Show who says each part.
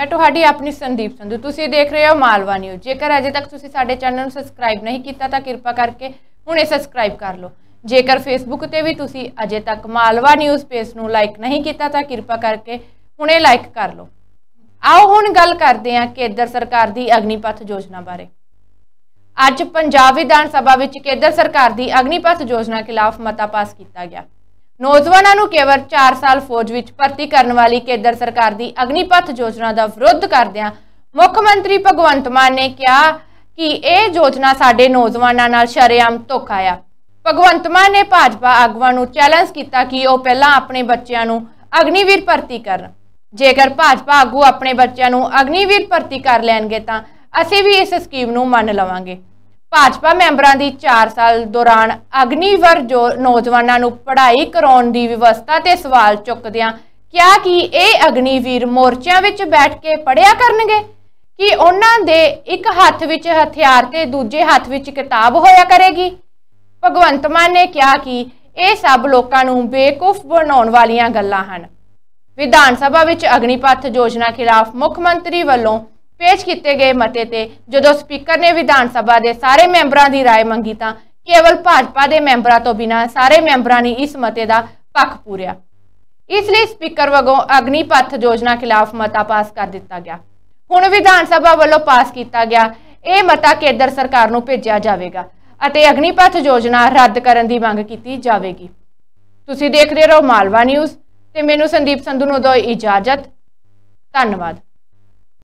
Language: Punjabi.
Speaker 1: ਮੈਂ ਤੁਹਾਡੀ ਆਪਣੀ ਸੰਦੀਪ ਸੰਧੂ ਤੁਸੀਂ ਦੇਖ ਰਹੇ ਹੋ ਮਾਲਵਾ ਨਿਊਜ਼ ਜੇਕਰ ਅਜੇ ਤੱਕ ਤੁਸੀਂ ਸਾਡੇ ਚੈਨਲ ਨੂੰ ਸਬਸਕ੍ਰਾਈਬ ਨਹੀਂ ਕੀਤਾ ਤਾਂ ਕਿਰਪਾ ਕਰਕੇ ਹੁਣੇ ਸਬਸਕ੍ਰਾਈਬ ਕਰ ਲਓ ਜੇਕਰ ਫੇਸਬੁੱਕ ਤੇ ਵੀ ਤੁਸੀਂ ਅਜੇ ਤੱਕ ਮਾਲਵਾ ਨਿਊਜ਼ ਪੇਜ ਨੂੰ ਲਾਈਕ ਨਹੀਂ ਕੀਤਾ ਤਾਂ ਕਿਰਪਾ ਕਰਕੇ ਹੁਣੇ ਲਾਈਕ ਕਰ ਲਓ ਆਓ ਹੁਣ ਗੱਲ ਕਰਦੇ ਹਾਂ ਕੇਂਦਰ ਸਰਕਾਰ ਦੀ ਅਗਨੀਪਥ ਯੋਜਨਾ ਬਾਰੇ ਅੱਜ ਪੰਜਾਬ ਵਿਧਾਨ ਸਭਾ ਵਿੱਚ ਕੇਂਦਰ ਸਰਕਾਰ ਦੀ ਅਗਨੀਪਥ ਯੋਜਨਾ ਖਿਲਾਫ ਮਤਾ ਪਾਸ ਕੀਤਾ ਗਿਆ ਨੌਜਵਾਨਾਂ ਨੂੰ ਕੇਵਲ 4 ਸਾਲ ਫੌਜ ਵਿੱਚ ਭਰਤੀ ਕਰਨ ਵਾਲੀ ਕੇਂਦਰ ਸਰਕਾਰ ਦੀ ਅਗਨੀਪਥ ਯੋਜਨਾ ਦਾ ਵਿਰੋਧ ਕਰਦਿਆਂ ਮੁੱਖ ਮੰਤਰੀ ਭਗਵੰਤ ਮਾਨ ਨੇ ਕਿਹਾ ਕਿ ਇਹ ਯੋਜਨਾ ਸਾਡੇ ਨੌਜਵਾਨਾਂ ਨਾਲ ਸ਼ਰੇਆਮ ਧੋਖਾ ਆ ਭਗਵੰਤ ਮਾਨ ਨੇ ਭਾਜਪਾ ਆਗੂਆਂ ਨੂੰ ਚੈਲੰਜ ਕੀਤਾ ਕਿ ਉਹ ਪਹਿਲਾਂ ਆਪਣੇ ਬੱਚਿਆਂ ਨੂੰ ਅਗਨੀਵੀਰ ਭਰਤੀ ਕਰਨ ਜੇਕਰ ਭਾਜਪਾ ਆਗੂ ਆਪਣੇ ਬੱਚਿਆਂ ਨੂੰ ਅਗਨੀਵੀਰ ਭਰਤੀ ਕਰ ਲੈਣਗੇ ਤਾਂ ਅਸੀਂ ਵੀ ਇਸ ਸਕੀਮ ਨੂੰ ਮੰਨ ਲਵਾਂਗੇ ਭਾਜਪਾ ਮੈਂਬਰਾਂ ਦੀ 4 ਸਾਲ ਦੌਰਾਨ ਅਗਨੀਵਰ ਜੋ ਨੌਜਵਾਨਾਂ ਨੂੰ ਪੜ੍ਹਾਈ ਕਰਾਉਣ ਦੀ ਵਿਵਸਥਾ ਤੇ ਸਵਾਲ ਚੁੱਕਦਿਆਂ ਕਿਹਾ ਕਿ ਇਹ ਅਗਨੀਵੀਰ ਮੋਰਚਿਆਂ ਵਿੱਚ ਬੈਠ ਕੇ ਪੜ੍ਹਿਆ ਕਰਨਗੇ ਕਿ ਉਹਨਾਂ ਦੇ ਇੱਕ ਹੱਥ ਵਿੱਚ ਹਥਿਆਰ ਤੇ ਦੂਜੇ ਹੱਥ ਵਿੱਚ ਕਿਤਾਬ ਹੋਇਆ ਕਰੇਗੀ ਭਗਵੰਤ ਮਾਨ ਨੇ ਕਿਹਾ ਕਿ ਇਹ ਸਭ ਲੋਕਾਂ ਨੂੰ ਬੇਕੂਫ ਬਣਾਉਣ ਵਾਲੀਆਂ ਗੱਲਾਂ ਹਨ ਵਿਧਾਨ ਸਭਾ ਵਿੱਚ ਅਗਨੀਪਥ ਯੋਜਨਾ ਖਿਲਾਫ ਮੁੱਖ ਮੰਤਰੀ ਵੱਲੋਂ ਪੇਸ਼ ਕੀਤੇ ਗਏ ਮਤੇ ਤੇ ਜਦੋਂ ਸਪੀਕਰ ਨੇ ਵਿਧਾਨ ਸਭਾ ਦੇ ਸਾਰੇ ਮੈਂਬਰਾਂ ਦੀ رائے ਮੰਗੀ ਤਾਂ ਕੇਵਲ ਭਾਜਪਾ ਦੇ ਮੈਂਬਰਾਂ ਤੋਂ ਬਿਨਾਂ ਸਾਰੇ ਮੈਂਬਰਾਂ ਨੇ ਇਸ ਮਤੇ ਦਾ ਪੱਖ ਪੂਰਿਆ ਇਸ ਲਈ ਸਪੀਕਰ ਅਗਨੀ ਪਥ ਯੋਜਨਾ ਖਿਲਾਫ ਮਤਾ ਪਾਸ ਕਰ ਦਿੱਤਾ ਗਿਆ ਹੁਣ ਵਿਧਾਨ ਸਭਾ ਵੱਲੋਂ ਪਾਸ ਕੀਤਾ ਗਿਆ ਇਹ ਮਤਾ ਕੇਂਦਰ ਸਰਕਾਰ ਨੂੰ ਭੇਜਿਆ ਜਾਵੇਗਾ ਅਤੇ ਪਥ ਯੋਜਨਾ ਰੱਦ ਕਰਨ ਦੀ ਮੰਗ ਕੀਤੀ ਜਾਵੇਗੀ ਤੁਸੀਂ ਦੇਖਦੇ ਰਹੋ ਮਾਲਵਾ ਨਿਊਜ਼ ਤੇ ਮੈਨੂੰ ਸੰਦੀਪ ਸੰਧੂ ਨੂੰ ਦਿਓ ਇਜਾਜ਼ਤ ਧੰਨਵਾਦ